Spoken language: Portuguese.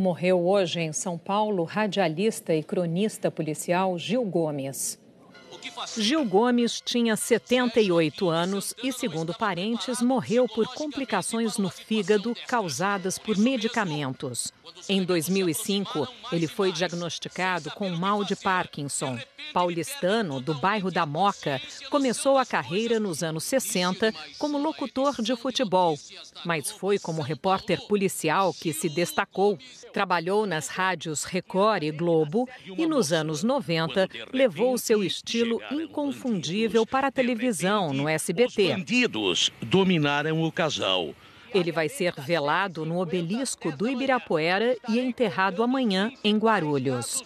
Morreu hoje em São Paulo radialista e cronista policial Gil Gomes. Gil Gomes tinha 78 anos e, segundo parentes, morreu por complicações no fígado causadas por medicamentos. Em 2005, ele foi diagnosticado com mal de Parkinson. Paulistano, do bairro da Moca, começou a carreira nos anos 60 como locutor de futebol, mas foi como repórter policial que se destacou. Trabalhou nas rádios Record e Globo e, nos anos 90, levou seu estilo é inconfundível para a televisão no SBT. Os bandidos dominaram o casal. Ele vai ser velado no obelisco do Ibirapuera e enterrado amanhã em Guarulhos.